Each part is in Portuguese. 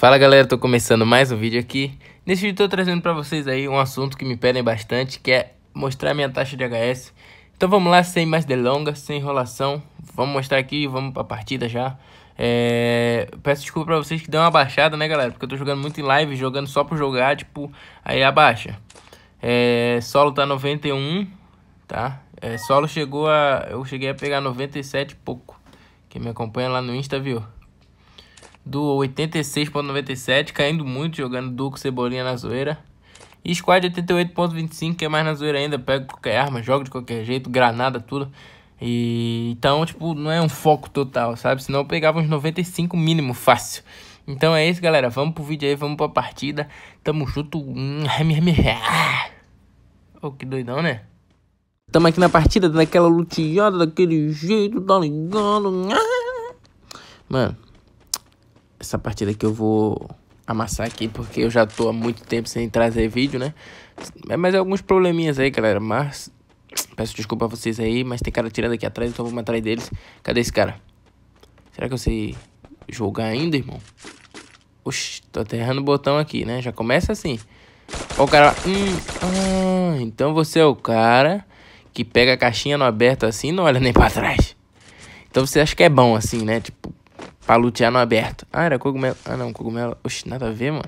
Fala galera, tô começando mais um vídeo aqui. Nesse vídeo tô trazendo para vocês aí um assunto que me pedem bastante, que é mostrar minha taxa de HS. Então vamos lá, sem mais delongas, sem enrolação, vamos mostrar aqui, vamos pra partida já. É... Peço desculpa pra vocês que deu uma baixada, né galera, porque eu tô jogando muito em live, jogando só pra jogar, tipo, aí abaixa. É... Solo tá 91, tá? É... Solo chegou a... eu cheguei a pegar 97 e pouco. Quem me acompanha lá no Insta viu do 86 para 97, caindo muito, jogando Duco, Cebolinha na zoeira. E Squad 88.25, que é mais na zoeira ainda, pego qualquer arma, jogo de qualquer jeito, granada, tudo. E então, tipo, não é um foco total, sabe? Senão eu pegava uns 95 mínimo fácil. Então é isso, galera. Vamos pro vídeo aí, vamos pra partida. Tamo junto. Oh, que doidão, né? Tamo aqui na partida, daquela luteada, daquele jeito, tá ligado? Mano, essa partida que eu vou amassar aqui, porque eu já tô há muito tempo sem trazer vídeo, né? É, mas é alguns probleminhas aí, galera, mas... Peço desculpa a vocês aí, mas tem cara tirando aqui atrás, então vou atrás deles. Cadê esse cara? Será que eu sei jogar ainda, irmão? Oxi, tô até errando o botão aqui, né? Já começa assim. Ó o cara hum, ah, então você é o cara que pega a caixinha no aberto assim e não olha nem pra trás. Então você acha que é bom assim, né? Tipo, pra lutear no aberto. Ah, era cogumelo. Ah, não, cogumelo. Oxe, nada a ver, mano.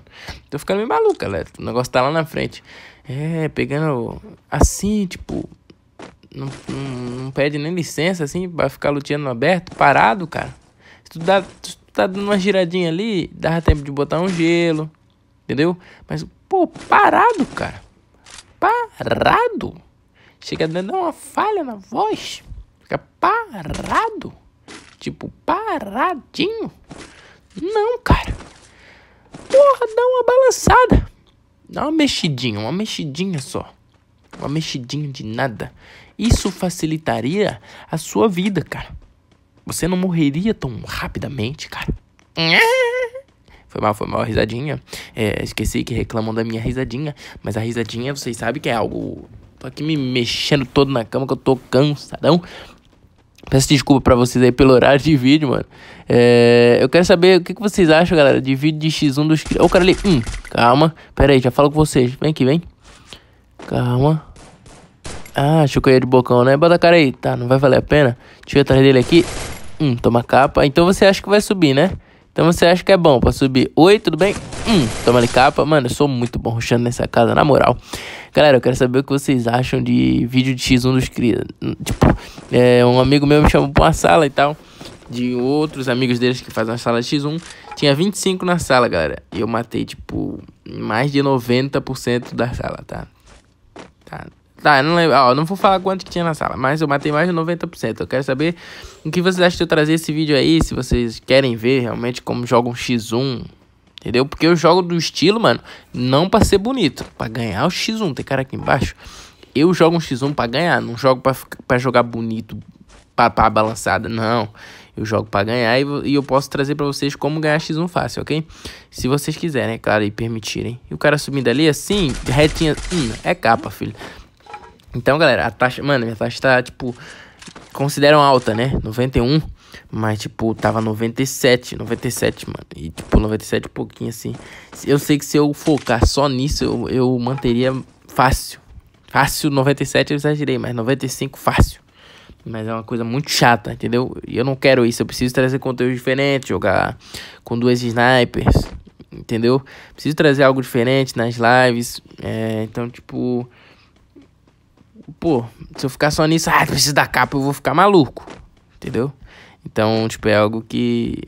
Tô ficando meio maluco, galera. O negócio tá lá na frente. É, pegando assim, tipo. Não, não, não pede nem licença, assim, pra ficar luteando no aberto, parado, cara. Se tu, dá, se tu tá dando uma giradinha ali, dava tempo de botar um gelo, entendeu? Mas, pô, parado, cara. Parado. Chega a dar uma falha na voz. Fica parado tipo, paradinho. Não, cara. Porra, dá uma balançada. Dá uma mexidinha, uma mexidinha só. Uma mexidinha de nada. Isso facilitaria a sua vida, cara. Você não morreria tão rapidamente, cara. Foi mal, foi mal risadinha. É, esqueci que reclamam da minha risadinha. Mas a risadinha, vocês sabem que é algo. Tô aqui me mexendo todo na cama que eu tô cansadão. Peço desculpa para vocês aí pelo horário de vídeo, mano. É, eu quero saber o que, que vocês acham, galera, de vídeo de X1 dos... Ô, oh, cara ali... Hum, calma. Pera aí, já falo com vocês. Vem aqui, vem. Calma. Ah, achou que eu ia de bocão, né? Bota a cara aí. Tá, não vai valer a pena. Deixa eu ir atrás dele aqui. Hum, toma capa. Então você acha que vai subir, né? Então você acha que é bom pra subir. Oi, tudo bem? Hum, toma ali capa. Mano, eu sou muito bom ruxando nessa casa, na moral. Galera, eu quero saber o que vocês acham de vídeo de X1 dos Cria. Tipo, é, um amigo meu me chamou pra uma sala e tal. De outros amigos deles que fazem a sala X1. Tinha 25 na sala, galera. E eu matei, tipo, mais de 90% da sala, tá? Tá. Tá, não lembro. Ó, não vou falar quanto que tinha na sala, mas eu matei mais de 90%. Eu quero saber o que vocês acham de eu trazer esse vídeo aí, se vocês querem ver realmente como jogam X1, Entendeu? Porque eu jogo do estilo, mano, não pra ser bonito, pra ganhar o X1. Tem cara aqui embaixo. Eu jogo um X1 pra ganhar, não jogo pra, pra jogar bonito, pra, pra balançada, não. Eu jogo pra ganhar e, e eu posso trazer pra vocês como ganhar X1 fácil, ok? Se vocês quiserem, é claro, e permitirem. E o cara subindo ali assim, retinha. Hum, é capa, filho. Então, galera, a taxa. Mano, minha taxa tá, tipo. Consideram alta, né? 91. Mas, tipo, tava 97, 97, mano. E, tipo, 97 pouquinho, assim. Eu sei que se eu focar só nisso, eu, eu manteria fácil. Fácil, 97 eu exagerei, mas 95 fácil. Mas é uma coisa muito chata, entendeu? E eu não quero isso. Eu preciso trazer conteúdo diferente, jogar com duas snipers, entendeu? Preciso trazer algo diferente nas lives. É, então, tipo. Pô, se eu ficar só nisso, ah, preciso da capa, eu vou ficar maluco, entendeu? Então, tipo, é algo que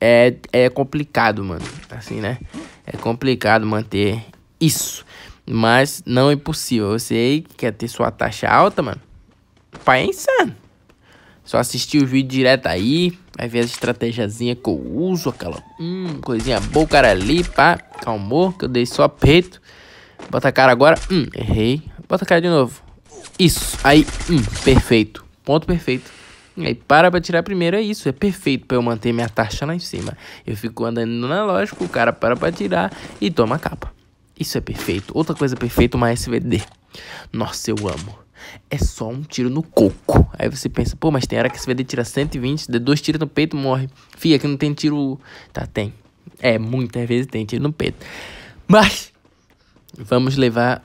é, é complicado, mano. Assim, né? É complicado manter isso. Mas não é impossível. Você aí que quer ter sua taxa alta, mano, pai é insano. Só assistir o vídeo direto aí, vai ver as estratégiazinha que eu uso, aquela hum, coisinha boa, cara é ali, pá, calmou, que eu dei só peito. Bota a cara agora, hum, errei. Bota a cara de novo. Isso, aí, hum, perfeito. Ponto perfeito. E aí, para pra tirar primeiro, é isso. É perfeito pra eu manter minha taxa lá em cima. Eu fico andando na loja, o cara para pra tirar e toma a capa. Isso é perfeito. Outra coisa perfeita, uma SVD. Nossa, eu amo. É só um tiro no coco. Aí você pensa, pô, mas tem hora que a SVD tira 120, dê dois tiros no peito morre. Fia, que não tem tiro. Tá, tem. É, muitas vezes tem tiro no peito. Mas, vamos levar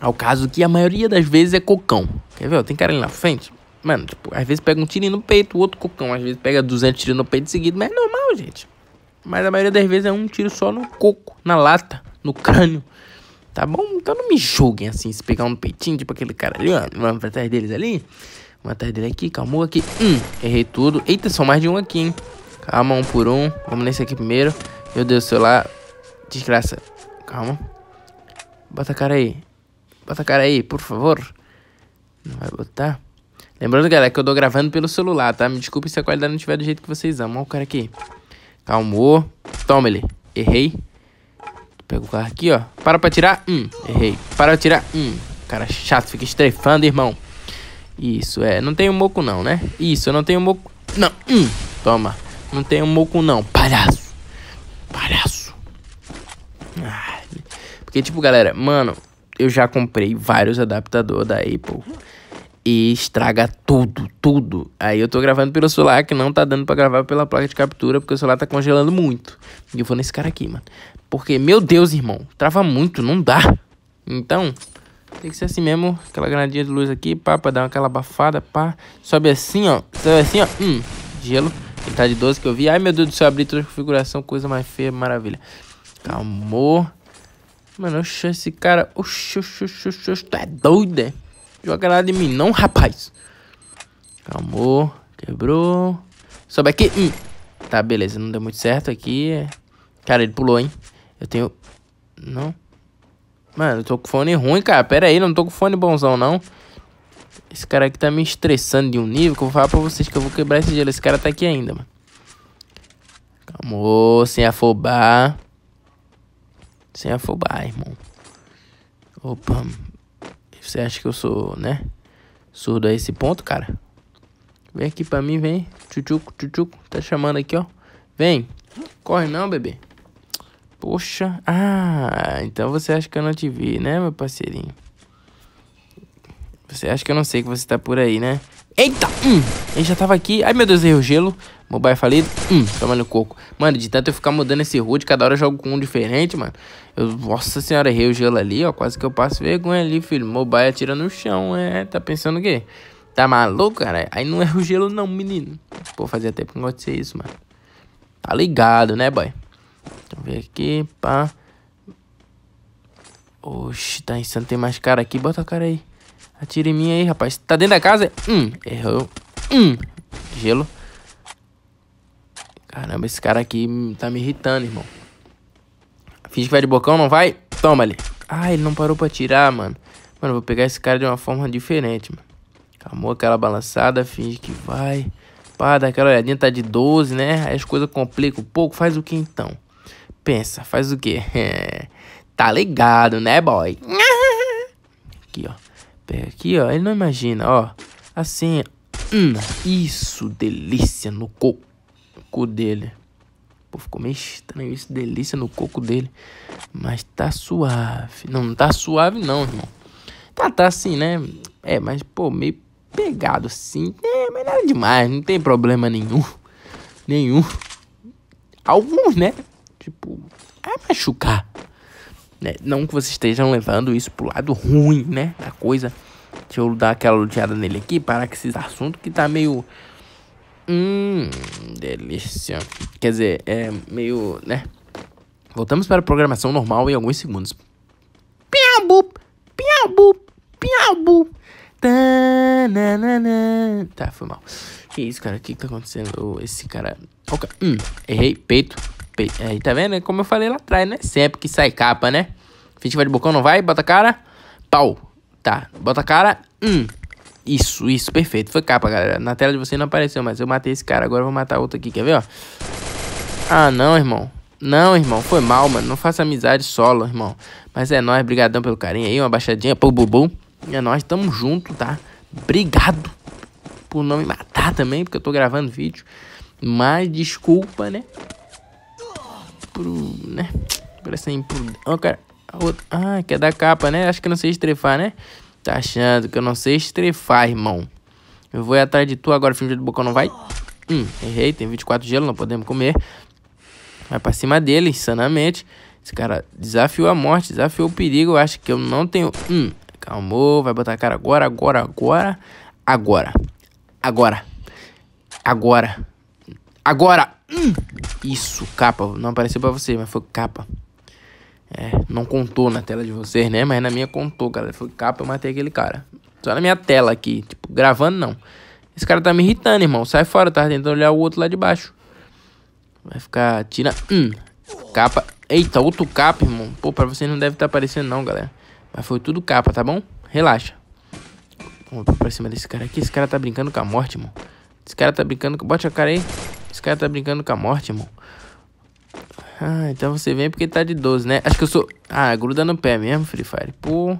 ao caso que a maioria das vezes é cocão. Quer ver? tem cara ali na frente. Mano, tipo, às vezes pega um tiro no peito, o outro cocão. Às vezes pega 200 tiros no peito seguido, mas é normal, gente. Mas a maioria das vezes é um tiro só no coco, na lata, no crânio. Tá bom? Então não me julguem assim, se pegar um peitinho, tipo aquele cara ali, ó. Vamos pra trás deles ali. Vamos atrás dele aqui, calmou aqui. Hum, errei tudo. Eita, são mais de um aqui, hein. Calma, um por um. Vamos nesse aqui primeiro. Meu Deus, do celular. Desgraça. Calma. Bota a cara aí. Bota a cara aí, por favor. Não vai botar. Lembrando, galera, que eu tô gravando pelo celular, tá? Me desculpe se a qualidade não estiver do jeito que vocês amam. Olha o cara aqui. Calmou. Toma ele. Errei. Pega o carro aqui, ó. Para pra tirar. Hum, errei. Para pra tirar. Hum. Cara chato, fica estrefando, irmão. Isso, é. Não tem um moco não, né? Isso, eu não tenho um moco. Não. Hum. Toma. Não tem um moco não, palhaço. Palhaço. Ah. Porque, tipo, galera, mano, eu já comprei vários adaptadores da Apple e estraga tudo, tudo. Aí eu tô gravando pelo celular que não tá dando para gravar pela placa de captura porque o celular tá congelando muito. E eu vou nesse cara aqui, mano. Porque, meu Deus, irmão, trava muito, não dá. Então, tem que ser assim mesmo. Aquela granadinha de luz aqui, pá, pra dar aquela abafada, pá. Sobe assim, ó. Sobe assim, ó. Hum, gelo. Ele tá de 12 que eu vi. Ai, meu Deus do céu, abri toda a configuração, coisa mais feia, maravilha. Calmou. Mano, oxe, esse cara. Oxe, oxe, oxe, oxe, tu é doido, é? Joga nada em mim, não, rapaz. Calmou. Quebrou. Sobe aqui. Hum. Tá, beleza. Não deu muito certo aqui. Cara, ele pulou, hein? Eu tenho... Não. Mano, eu tô com fone ruim, cara. Pera aí, não tô com fone bonzão, não. Esse cara aqui tá me estressando de um nível que eu vou falar pra vocês que eu vou quebrar esse gelo. Esse cara tá aqui ainda, mano. Calmou, sem afobar. Sem afobar, irmão. Opa, você acha que eu sou, né? Surdo a esse ponto, cara? Vem aqui pra mim, vem. Tchutchuco, tchutchuco. Tá chamando aqui, ó. Vem. Corre não, bebê. Poxa. Ah, então você acha que eu não te vi, né, meu parceirinho? Você acha que eu não sei que você tá por aí, né? Eita! Hum, ele já tava aqui. Ai, meu Deus, errei o gelo. Mobile é falido. Hum, toma no coco. Mano, de tanto eu ficar mudando esse HUD, cada hora eu jogo com um diferente, mano. Eu, nossa senhora, errei o gelo ali, ó. Quase que eu passo vergonha ali, filho. Mobile atira é no chão, é. Tá pensando o quê? Tá maluco, cara? Aí não é o gelo não, menino. Pô, fazia tempo que não ser isso, mano. Tá ligado, né, boy? Deixa eu ver aqui, pá. Oxe, tá insano. Tem mais cara aqui. Bota a cara aí. Atira em mim aí, rapaz. Tá dentro da casa? Hum, errou. Hum, gelo. Caramba, esse cara aqui tá me irritando, irmão. Finge que vai de bocão, não vai? Toma ali. Ah, ele não parou pra atirar, mano. Mano, vou pegar esse cara de uma forma diferente, mano. Calmou aquela balançada, finge que vai. Pá, dá aquela olhadinha, tá de 12, né? Aí as coisas complicam um pouco. Faz o que então? Pensa, faz o quê? tá ligado, né, boy? Aqui, ó. Pega aqui, ó. Ele não imagina, ó. Assim. Hum, isso, delícia no coco dele. Pô, ficou meio estranho isso, delícia no coco dele. Mas tá suave. Não, não tá suave não, irmão. Tá, tá assim, né? É, mas, pô, meio pegado assim. É, mas nada demais, não tem problema nenhum. Nenhum. Alguns, né? Tipo, é machucar. Né? Não que vocês estejam levando isso pro lado ruim, né? Da coisa. Deixa eu dar aquela luteada nele aqui, parar com esses assuntos que tá meio... Hum, delícia. Quer dizer, é meio, né? Voltamos para a programação normal em alguns segundos. Piabu, piabu, piabu. Tá, tá, foi mal. Que isso, cara? O que, que tá acontecendo? esse cara. Okay. Hum, errei. Peito. Peito. Aí, tá vendo? É como eu falei lá atrás, né? Sempre que sai capa, né? vai de bocão não vai, bota a cara. Pau. Tá, bota a cara. Hum. Isso, isso, perfeito. Foi capa, galera. Na tela de você não apareceu, mas eu matei esse cara. Agora eu vou matar outro aqui, quer ver, ó? Ah, não, irmão. Não, irmão, foi mal, mano. Não faça amizade solo, irmão. Mas é nóis, brigadão pelo carinho aí, uma baixadinha, pro bubu É nóis, tamo junto, tá? Obrigado por não me matar também, porque eu tô gravando vídeo. Mas desculpa, né? Pro, né? Por essa imprudência. Ó, oh, cara outra. Ah, que é da capa, né? Acho que eu não sei estrefar, né? Tá achando que eu não sei estrefar, irmão. Eu vou ir atrás de tu agora, filho de boca não vai? Hum, errei, tem 24 gelo, não podemos comer. Vai pra cima dele, insanamente. Esse cara desafiou a morte, desafiou o perigo. Eu acho que eu não tenho... Hum, calmou, vai botar a cara agora, agora, agora. Agora. Agora. Agora. Agora. Hum. Isso, capa. Não apareceu pra você, mas foi capa. É, não contou na tela de vocês, né? Mas na minha contou, galera. Foi capa, eu matei aquele cara. Só na minha tela aqui, tipo, gravando não. Esse cara tá me irritando, irmão. Sai fora, tá tentando olhar o outro lá de baixo. Vai ficar, tira, hum, capa. Eita, outro capa, irmão. Pô, pra vocês não deve estar tá aparecendo não, galera. Mas foi tudo capa, tá bom? Relaxa. Vamos pra cima desse cara aqui. Esse cara tá brincando com a morte, irmão. Esse cara tá brincando com... Bote a cara aí. Esse cara tá brincando com a morte, irmão. Ah, então você vem porque tá de 12, né? Acho que eu sou... Ah, gruda no pé mesmo, Free Fire. Pô...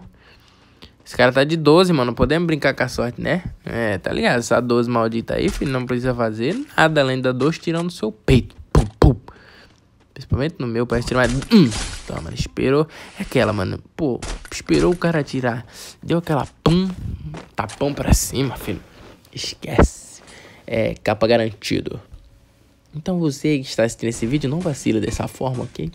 Esse cara tá de 12, mano. Não podemos brincar com a sorte, né? É, tá ligado? Essa 12 maldita aí, filho, não precisa fazer nada além da 12 tirando seu peito. Pum, pum. Principalmente no meu, parece tirar mais... Hum. Toma, esperou. É aquela, mano. Pô, esperou o cara tirar. Deu aquela pum, tapão pra cima, filho. Esquece. É, capa garantido. Então você que está assistindo esse vídeo, não vacile dessa forma, ok?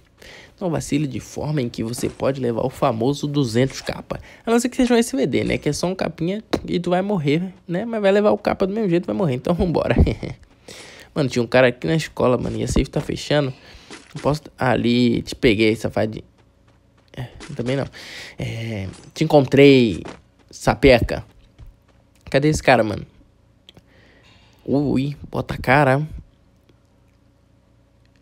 Não vacile de forma em que você pode levar o famoso 200 capa. A não ser que seja um SVD, né? Que é só um capinha e tu vai morrer, né? Mas vai levar o capa do mesmo jeito, vai morrer. Então vambora. mano, tinha um cara aqui na escola, mano. E a safe tá fechando. Não posso... ali, te peguei, safadinho. É, também não. É, te encontrei, sapeca. Cadê esse cara, mano? Ui, bota a cara.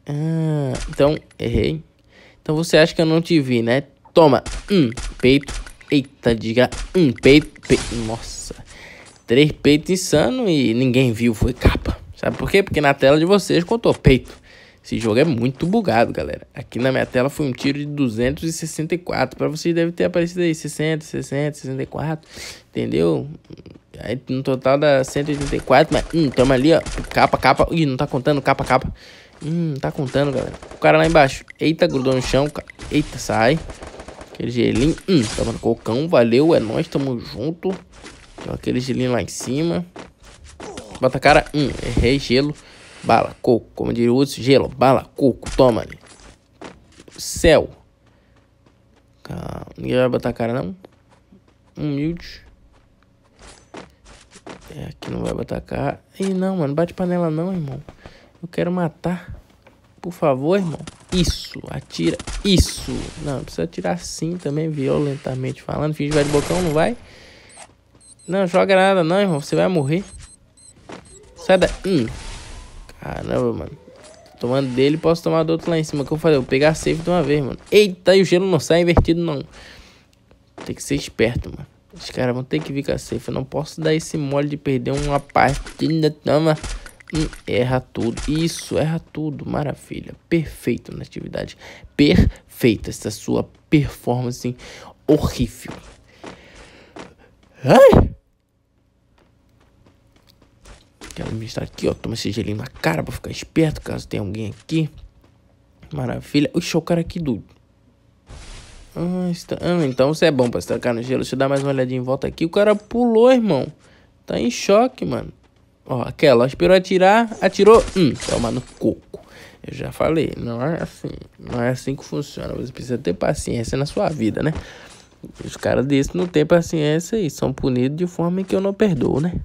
Ah, então, errei. Então você acha que eu não te vi, né? Toma, um peito. Eita, diga, um peito. peito. Nossa, três peitos insano e ninguém viu, foi capa. Sabe por quê? Porque na tela de vocês contou peito. Esse jogo é muito bugado, galera. Aqui na minha tela foi um tiro de 264. Para vocês deve ter aparecido aí 60, 60, 64. Entendeu? Aí no total dá 184. Mas, hum, toma ali, ó. Capa, capa. Ih, não tá contando. Capa, capa. Hum, tá contando, galera. O cara lá embaixo. Eita, grudou no chão, cara. Eita, sai. Aquele gelinho. Hum, tava no cocão. Valeu, é nóis, tamo junto. Tem aquele gelinho lá em cima. Bota a cara. Hum, errei, gelo. Bala, coco. Como diria o outro, gelo, bala, coco. Toma ali. Céu. Calma. Ninguém vai botar a cara, não. Humilde. É, aqui não vai botar a cara. Ih, não, mano. Bate panela não, irmão. Eu quero matar. Por favor, irmão. Isso, atira. Isso. Não, precisa atirar sim também, violentamente falando. Finge vai de bocão, não vai? Não, joga nada não, irmão. Você vai morrer. Sai daí. Hum. Caramba, mano. Tomando dele, posso tomar do outro lá em cima. Que eu falei, eu vou pegar a safe de uma vez, mano. Eita, e o gelo não sai invertido, não. Tem que ser esperto, mano. Os caras vão ter que vir com a safe. Eu não posso dar esse mole de perder uma partida. Toma e erra tudo. Isso, erra tudo. Maravilha. Perfeito na atividade. Perfeita essa sua performance horrível. Ai! Quero me estar aqui, ó. Toma esse gelinho na cara pra ficar esperto, caso tenha alguém aqui. Maravilha. Oxe, é o cara aqui do... Ah, está... ah, então você é bom pra estancar no gelo. Deixa eu dar mais uma olhadinha em volta aqui. O cara pulou, irmão. Tá em choque, mano. Ó, aquela, esperou atirar, atirou, hum, toma no coco. Eu já falei, não é assim, não é assim que funciona. Você precisa ter paciência na sua vida, né? Os caras desses não têm paciência e são punidos de forma que eu não perdoo, né?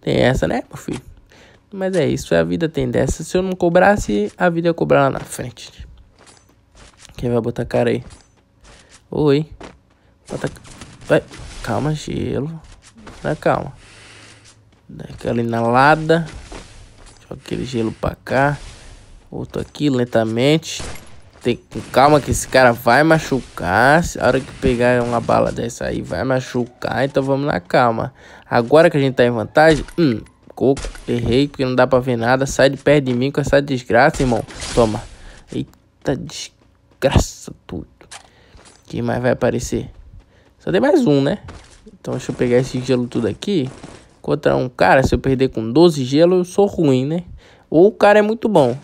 Tem essa, né, meu filho? Mas é isso, a vida tem dessa. Se eu não cobrasse, a vida ia cobrar lá na frente. Quem vai botar cara aí? Oi. Bota... Vai. Calma, gelo. Vai, calma. Dá aquela inalada. Joga aquele gelo pra cá. Outro aqui, lentamente. Tem com calma que esse cara vai machucar. A hora que pegar uma bala dessa aí, vai machucar. Então vamos na calma. Agora que a gente tá em vantagem... Hum, coco. Errei, porque não dá pra ver nada. Sai de perto de mim com essa desgraça, irmão. Toma. Eita desgraça tudo. Quem mais vai aparecer? Só tem mais um, né? Então deixa eu pegar esse gelo tudo aqui contra um cara, se eu perder com 12 gelo, eu sou ruim, né? Ou o cara é muito bom.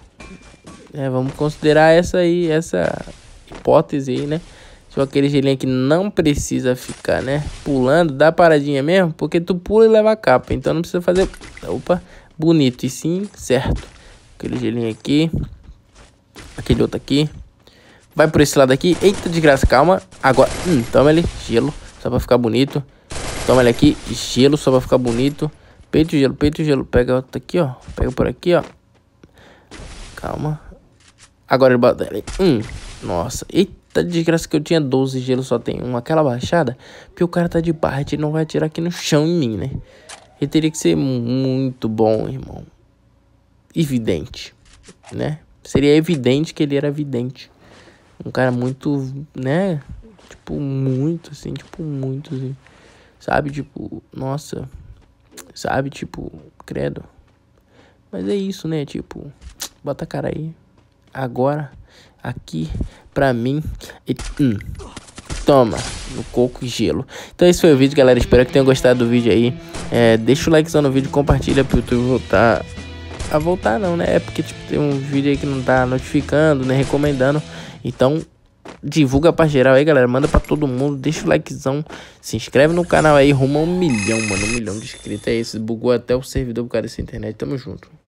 É, vamos considerar essa aí, essa hipótese aí, né? Só aquele gelinho que não precisa ficar, né? Pulando, dá paradinha mesmo, porque tu pula e leva a capa. Então não precisa fazer, opa, bonito. E sim, certo. Aquele gelinho aqui. Aquele outro aqui. Vai por esse lado aqui. Eita, desgraça, calma. Agora, hum, toma ele, gelo, só pra ficar bonito. Toma ele aqui, gelo só pra ficar bonito. Peito, gelo, peito, gelo. Pega outro aqui, ó. Pega por aqui, ó. Calma. Agora ele bota ele. Hum, nossa. Eita, desgraça que eu tinha 12 gelo, só tem um. Aquela baixada, porque o cara tá de parte e não vai atirar aqui no chão em mim, né? Ele teria que ser muito bom, irmão. Evidente, né? Seria evidente que ele era vidente. Um cara muito, né? Tipo, muito, assim. Tipo, muito, assim. Sabe, tipo, nossa. Sabe, tipo, credo. Mas é isso, né? Tipo, bota a cara aí. Agora, aqui, pra mim. E, hum, toma, no coco e gelo. Então esse foi o vídeo, galera. Espero que tenham gostado do vídeo aí. É, deixa o likezão no vídeo, compartilha pro YouTube voltar. A voltar não, né? É porque tipo, tem um vídeo aí que não tá notificando, nem né? recomendando. Então, divulga pra geral aí, galera. Manda pra todo mundo, deixa o likezão. Se inscreve no canal aí, rumo a um milhão, mano. Um milhão de inscritos. É isso, bugou até o servidor por causa dessa internet. Tamo junto.